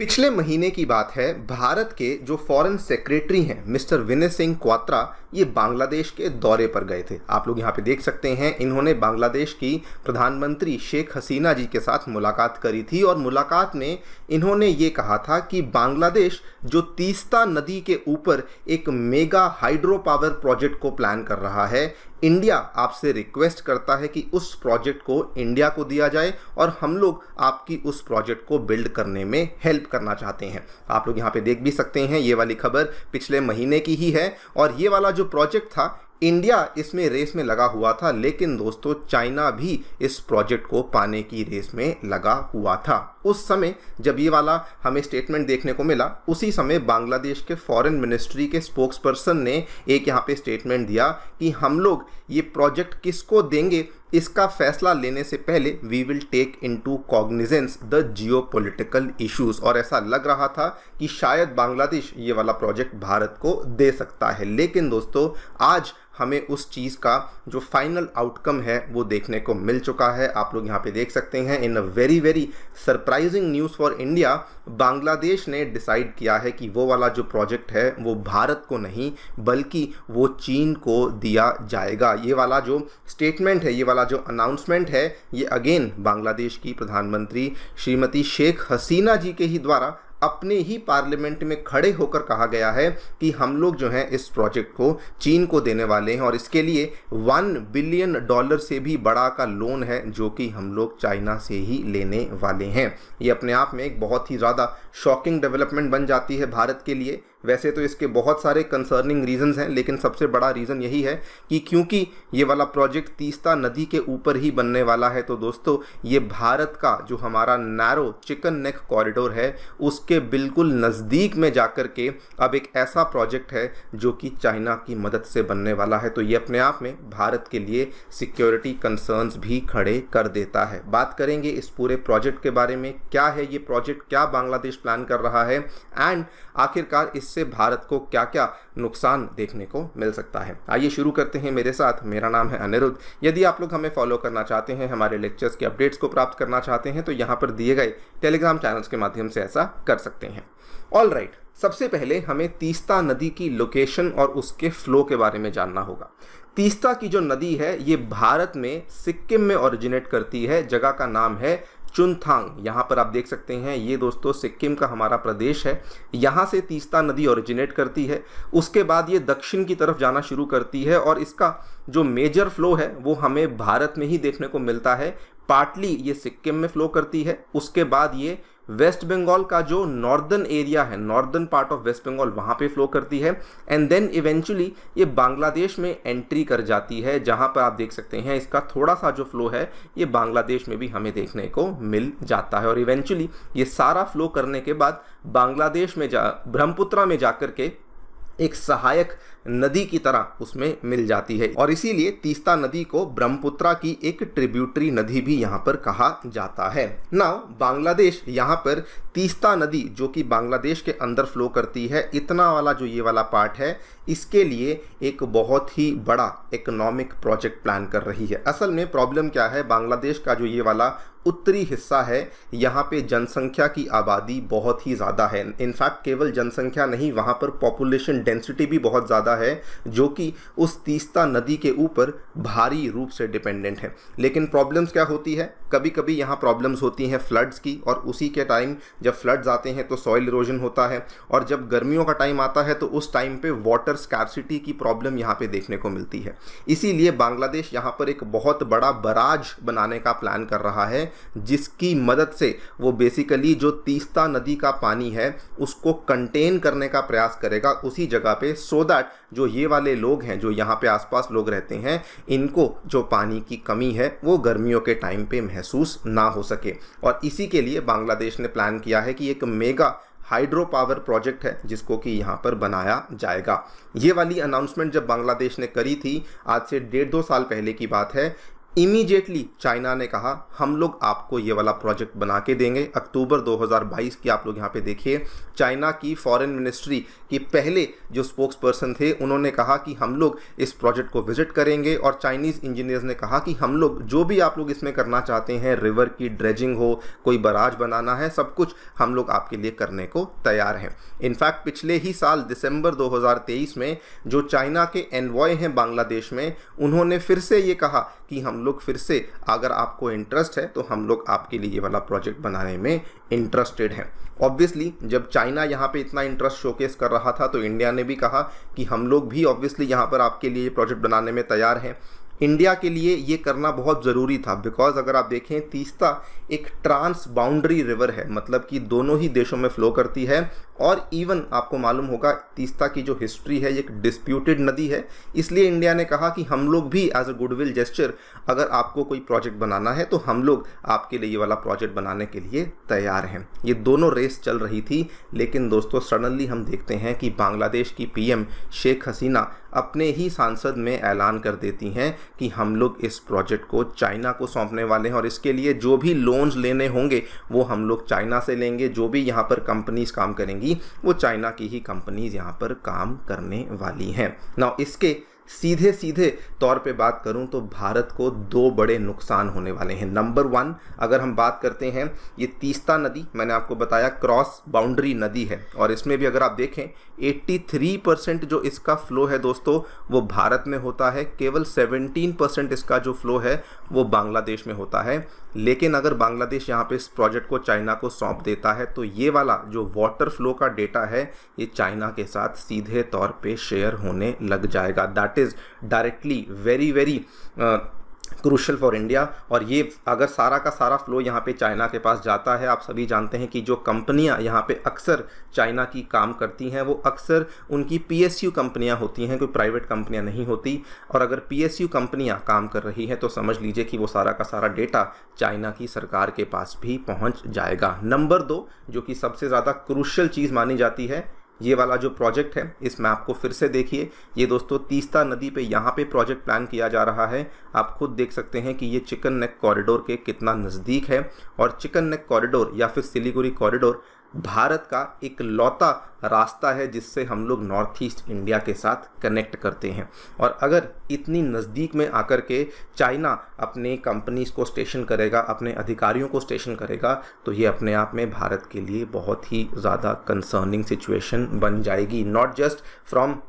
पिछले महीने की बात है भारत के जो फॉरेन सेक्रेटरी हैं मिस्टर विनय सिंह क्वात्रा ये बांग्लादेश के दौरे पर गए थे आप लोग यहाँ पे देख सकते हैं इन्होंने बांग्लादेश की प्रधानमंत्री शेख हसीना जी के साथ मुलाकात करी थी और मुलाकात में इन्होंने ये कहा था कि बांग्लादेश जो तीस्ता नदी के ऊपर एक मेगा हाइड्रो पावर प्रोजेक्ट को प्लान कर रहा है इंडिया आपसे रिक्वेस्ट करता है कि उस प्रोजेक्ट को इंडिया को दिया जाए और हम लोग आपकी उस प्रोजेक्ट को बिल्ड करने में हेल्प करना चाहते हैं आप लोग यहाँ पे देख भी सकते हैं ये वाली खबर पिछले महीने की ही है और ये वाला जो प्रोजेक्ट था इंडिया इसमें रेस में लगा हुआ था लेकिन दोस्तों चाइना भी इस प्रोजेक्ट को पाने की रेस में लगा हुआ था उस समय जब ये वाला हमें स्टेटमेंट देखने को मिला उसी समय बांग्लादेश के फॉरेन मिनिस्ट्री के स्पोक्स पर्सन ने एक यहाँ पे स्टेटमेंट दिया कि हम लोग ये प्रोजेक्ट किसको देंगे इसका फैसला लेने से पहले we will take into cognizance the geopolitical issues और ऐसा लग रहा था कि शायद बांग्लादेश ये वाला प्रोजेक्ट भारत को दे सकता है लेकिन दोस्तों आज हमें उस चीज़ का जो फाइनल आउटकम है वो देखने को मिल चुका है आप लोग यहाँ पे देख सकते हैं in a very very surprising news for India Bangladesh ने डिसाइड किया है कि वो वाला जो प्रोजेक्ट है वो भारत को नहीं बल्कि वो चीन को दिया जाएगा ये वाला जो स्टेटमेंट है ये वाला जो अनाउंसमेंट है ये अगेन बांग्लादेश की प्रधानमंत्री श्रीमती शेख हसीना जी के ही द्वारा अपने ही पार्लियामेंट में खड़े होकर कहा गया है कि हम लोग जो हैं इस प्रोजेक्ट को चीन को देने वाले हैं और इसके लिए वन बिलियन डॉलर से भी बड़ा का लोन है जो कि हम लोग चाइना से ही लेने वाले हैं ये अपने आप में एक बहुत ही ज़्यादा शॉकिंग डेवलपमेंट बन जाती है भारत के लिए वैसे तो इसके बहुत सारे कंसर्निंग रीजंस हैं लेकिन सबसे बड़ा रीज़न यही है कि क्योंकि ये वाला प्रोजेक्ट तीस्ता नदी के ऊपर ही बनने वाला है तो दोस्तों ये भारत का जो हमारा नैरो चिकन नेक कॉरिडोर है उसके बिल्कुल नज़दीक में जाकर के अब एक ऐसा प्रोजेक्ट है जो कि चाइना की मदद से बनने वाला है तो ये अपने आप में भारत के लिए सिक्योरिटी कंसर्न्स भी खड़े कर देता है बात करेंगे इस पूरे प्रोजेक्ट के बारे में क्या है ये प्रोजेक्ट क्या बांग्लादेश प्लान कर रहा है एंड आखिरकार इस इससे भारत को क्या क्या नुकसान देखने को मिल सकता है आइए शुरू करते हैं मेरे साथ मेरा नाम है अनिरुद्ध यदि आप लोग हमें फॉलो करना चाहते हैं हमारे लेक्चर्स के अपडेट्स को प्राप्त करना चाहते हैं तो यहाँ पर दिए गए टेलीग्राम चैनल्स के माध्यम से ऐसा कर सकते हैं ऑल राइट right. सबसे पहले हमें तीस्ता नदी की लोकेशन और उसके फ्लो के बारे में जानना होगा तीस्ता की जो नदी है ये भारत में सिक्किम में ओरिजिनेट करती है जगह का नाम है चुनथांग यहाँ पर आप देख सकते हैं ये दोस्तों सिक्किम का हमारा प्रदेश है यहाँ से तीस्ता नदी ओरिजिनेट करती है उसके बाद ये दक्षिण की तरफ जाना शुरू करती है और इसका जो मेजर फ्लो है वो हमें भारत में ही देखने को मिलता है पार्टली ये सिक्किम में फ्लो करती है उसके बाद ये वेस्ट बंगाल का जो नॉर्दर्न एरिया है northern part of West Bengal वहाँ पे फ्लो करती है एंड देन इवेंचुअली ये बांग्लादेश में एंट्री कर जाती है जहाँ पर आप देख सकते हैं इसका थोड़ा सा जो फ्लो है ये बांग्लादेश में भी हमें देखने को मिल जाता है और इवेंचुअली ये सारा फ्लो करने के बाद बांग्लादेश में जा ब्रह्मपुत्रा में जाकर के एक सहायक नदी की तरह उसमें मिल जाती है और इसीलिए तीस्ता नदी को ब्रह्मपुत्रा की एक ट्रिब्यूटरी नदी भी यहाँ पर कहा जाता है नाउ बांग्लादेश यहाँ पर तीस्ता नदी जो कि बांग्लादेश के अंदर फ्लो करती है इतना वाला जो ये वाला पार्ट है इसके लिए एक बहुत ही बड़ा इकोनॉमिक प्रोजेक्ट प्लान कर रही है असल में प्रॉब्लम क्या है बांग्लादेश का जो ये वाला उत्तरी हिस्सा है यहाँ पे जनसंख्या की आबादी बहुत ही ज़्यादा है इनफैक्ट केवल जनसंख्या नहीं वहाँ पर पॉपुलेशन डेंसिटी भी बहुत ज़्यादा है जो कि उस तीस्ता नदी के ऊपर भारी रूप से डिपेंडेंट है लेकिन प्रॉब्लम्स क्या होती है कभी कभी यहाँ प्रॉब्लम्स होती हैं फ्लड्स की और उसी के टाइम जब फ्लड्स आते हैं तो सॉइल इरोजन होता है और जब गर्मियों का टाइम आता है तो उस टाइम पर वाटर स्कैरसिटी की प्रॉब्लम यहाँ पर देखने को मिलती है इसीलिए बांग्लादेश यहाँ पर एक बहुत बड़ा बराज बनाने का प्लान कर रहा है जिसकी मदद से वो बेसिकली जो तीस्ता नदी का पानी है उसको कंटेन करने का प्रयास करेगा उसी जगह पे सो दैट जो ये वाले लोग हैं जो यहाँ पे आसपास लोग रहते हैं इनको जो पानी की कमी है वो गर्मियों के टाइम पे महसूस ना हो सके और इसी के लिए बांग्लादेश ने प्लान किया है कि एक मेगा हाइड्रो पावर प्रोजेक्ट है जिसको कि यहाँ पर बनाया जाएगा ये वाली अनाउंसमेंट जब बांग्लादेश ने करी थी आज से डेढ़ दो साल पहले की बात है इमीजिएटली चाइना ने कहा हम लोग आपको ये वाला प्रोजेक्ट बना के देंगे अक्टूबर 2022 की आप लोग यहाँ पे देखिए चाइना की फॉरेन मिनिस्ट्री के पहले जो स्पोक्स पर्सन थे उन्होंने कहा कि हम लोग इस प्रोजेक्ट को विजिट करेंगे और चाइनीज़ इंजीनियर्स ने कहा कि हम लोग जो भी आप लोग इसमें करना चाहते हैं रिवर की ड्रेजिंग हो कोई बराज बनाना है सब कुछ हम लोग आपके लिए करने को तैयार हैं इनफैक्ट पिछले ही साल दिसंबर दो में जो चाइना के एनवॉय हैं बांग्लादेश में उन्होंने फिर से ये कहा कि हम लोग फिर से अगर आपको इंटरेस्ट है तो हम लोग आपके लिए ये वाला प्रोजेक्ट बनाने में इंटरेस्टेड हैं ऑब्वियसली जब चाइना यहाँ पे इतना इंटरेस्ट शोकेस कर रहा था तो इंडिया ने भी कहा कि हम लोग भी ऑब्वियसली यहाँ पर आपके लिए प्रोजेक्ट बनाने में तैयार हैं इंडिया के लिए ये करना बहुत ज़रूरी था बिकॉज अगर आप देखें तीस्ता एक ट्रांस बाउंड्री रिवर है मतलब कि दोनों ही देशों में फ्लो करती है और इवन आपको मालूम होगा तीस्ता की जो हिस्ट्री है एक डिस्प्यूटेड नदी है इसलिए इंडिया ने कहा कि हम लोग भी एज अ गुडविल जेस्चर अगर आपको कोई प्रोजेक्ट बनाना है तो हम लोग आपके लिए ये वाला प्रोजेक्ट बनाने के लिए तैयार हैं ये दोनों रेस चल रही थी लेकिन दोस्तों सडनली हम देखते हैं कि बांग्लादेश की पी शेख हसीना अपने ही सांसद में ऐलान कर देती हैं कि हम लोग इस प्रोजेक्ट को चाइना को सौंपने वाले हैं और इसके लिए जो भी लोन्स लेने होंगे वो हम लोग चाइना से लेंगे जो भी यहाँ पर कंपनीज काम करेंगी होगी वो चाइना की ही कंपनीज यहाँ पर काम करने वाली हैं ना इसके सीधे सीधे तौर पे बात करूं तो भारत को दो बड़े नुकसान होने वाले हैं नंबर वन अगर हम बात करते हैं ये तीस्ता नदी मैंने आपको बताया क्रॉस बाउंड्री नदी है और इसमें भी अगर आप देखें 83 परसेंट जो इसका फ्लो है दोस्तों वो भारत में होता है केवल 17 परसेंट इसका जो फ्लो है वो बांग्लादेश में होता है लेकिन अगर बांग्लादेश यहाँ पे इस प्रोजेक्ट को चाइना को सौंप देता है तो ये वाला जो वाटर फ्लो का डेटा है ये चाइना के साथ सीधे तौर पे शेयर होने लग जाएगा that is directly very very crucial for India और ये अगर सारा का सारा फ्लो यहाँ पे चाइना के पास जाता है आप सभी जानते हैं कि जो कंपनियाँ यहाँ पे अक्सर चाइना की काम करती हैं वो अक्सर उनकी पीएसयू कंपनियाँ होती हैं कोई प्राइवेट कंपनियाँ नहीं होती और अगर पीएसयू कंपनियाँ काम कर रही हैं तो समझ लीजिए कि वो सारा का सारा डेटा चाइना की सरकार के पास भी पहुँच जाएगा नंबर दो जो कि सबसे ज़्यादा क्रूशल चीज़ मानी जाती है ये वाला जो प्रोजेक्ट है इस मैप को फिर से देखिए ये दोस्तों तीस्ता नदी पे यहाँ पे प्रोजेक्ट प्लान किया जा रहा है आप खुद देख सकते हैं कि ये चिकन नेक कॉरिडोर के कितना नज़दीक है और चिकन नेक कॉरिडोर या फिर सिलीगुड़ी कॉरिडोर भारत का एक लौता रास्ता है जिससे हम लोग नॉर्थ ईस्ट इंडिया के साथ कनेक्ट करते हैं और अगर इतनी नज़दीक में आकर के चाइना अपने कंपनीज को स्टेशन करेगा अपने अधिकारियों को स्टेशन करेगा तो ये अपने आप में भारत के लिए बहुत ही ज़्यादा कंसर्निंग सिचुएशन बन जाएगी not just from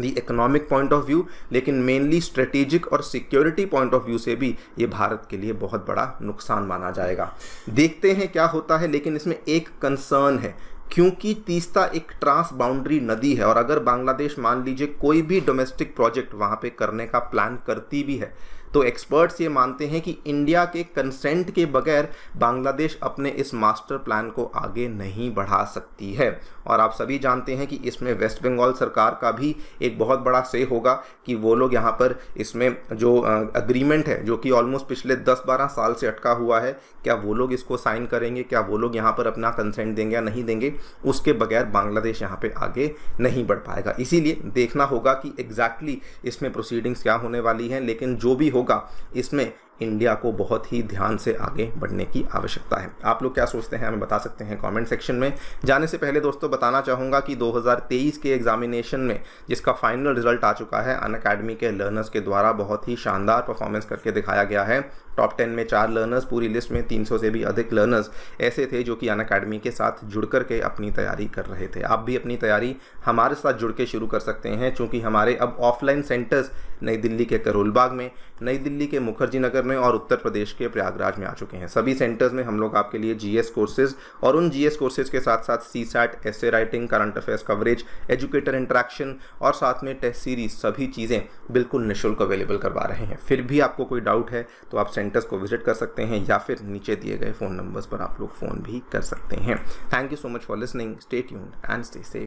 the economic point of view लेकिन मेनली स्ट्रेटेजिक और सिक्योरिटी पॉइंट ऑफ व्यू से भी ये भारत के लिए बहुत बड़ा नुकसान माना जाएगा देखते हैं क्या होता है लेकिन इसमें एक कंसर्न है क्योंकि तीस्ता एक ट्रांस बाउंड्री नदी है और अगर बांग्लादेश मान लीजिए कोई भी डोमेस्टिक प्रोजेक्ट वहाँ पे करने का प्लान करती भी है तो एक्सपर्ट्स ये मानते हैं कि इंडिया के कंसेंट के बगैर बांग्लादेश अपने इस मास्टर प्लान को आगे नहीं बढ़ा सकती है और आप सभी जानते हैं कि इसमें वेस्ट बंगाल सरकार का भी एक बहुत बड़ा से होगा कि वो लोग यहाँ पर इसमें जो अग्रीमेंट है जो कि ऑलमोस्ट पिछले 10-12 साल से अटका हुआ है क्या वो लोग इसको साइन करेंगे क्या वो लोग यहाँ पर अपना कंसेंट देंगे या नहीं देंगे उसके बगैर बांग्लादेश यहाँ पर आगे नहीं बढ़ पाएगा इसीलिए देखना होगा कि एग्जैक्टली exactly इसमें प्रोसीडिंग्स क्या होने वाली हैं लेकिन जो भी होगा होगा इसमें इंडिया को बहुत ही ध्यान से आगे बढ़ने की आवश्यकता है आप लोग क्या सोचते हैं हमें बता सकते हैं कमेंट सेक्शन में जाने से पहले दोस्तों बताना चाहूँगा कि 2023 के एग्जामिनेशन में जिसका फाइनल रिजल्ट आ चुका है अन अकेडमी के लर्नर्स के द्वारा बहुत ही शानदार परफॉर्मेंस करके दिखाया गया है टॉप टेन में चार लर्नर्स पूरी लिस्ट में 300 से भी अधिक लर्नर्स ऐसे थे जो कि अन अकेडमी के साथ जुड़ कर के अपनी तैयारी कर रहे थे आप भी अपनी तैयारी हमारे साथ जुड़ के शुरू कर सकते हैं चूँकि हमारे अब ऑफलाइन सेंटर्स नई दिल्ली के करोलबाग में नई दिल्ली के मुखर्जी नगर में और उत्तर प्रदेश के प्रयागराज में आ चुके हैं सभी सेंटर्स में हम लोग आपके लिए जी कोर्सेज और उन जी कोर्सेज के साथ साथ C SAT S writing current affairs coverage educator interaction और साथ में टेस्ट सीरीज सभी चीज़ें बिल्कुल निःशुल्क अवेलेबल करवा रहे हैं फिर भी आपको कोई डाउट है तो आप सेंटर्स को विजिट कर सकते हैं या फिर नीचे दिए गए फ़ोन नंबर्स पर आप लोग फ़ोन भी कर सकते हैं thank you so much for listening stay tuned and stay safe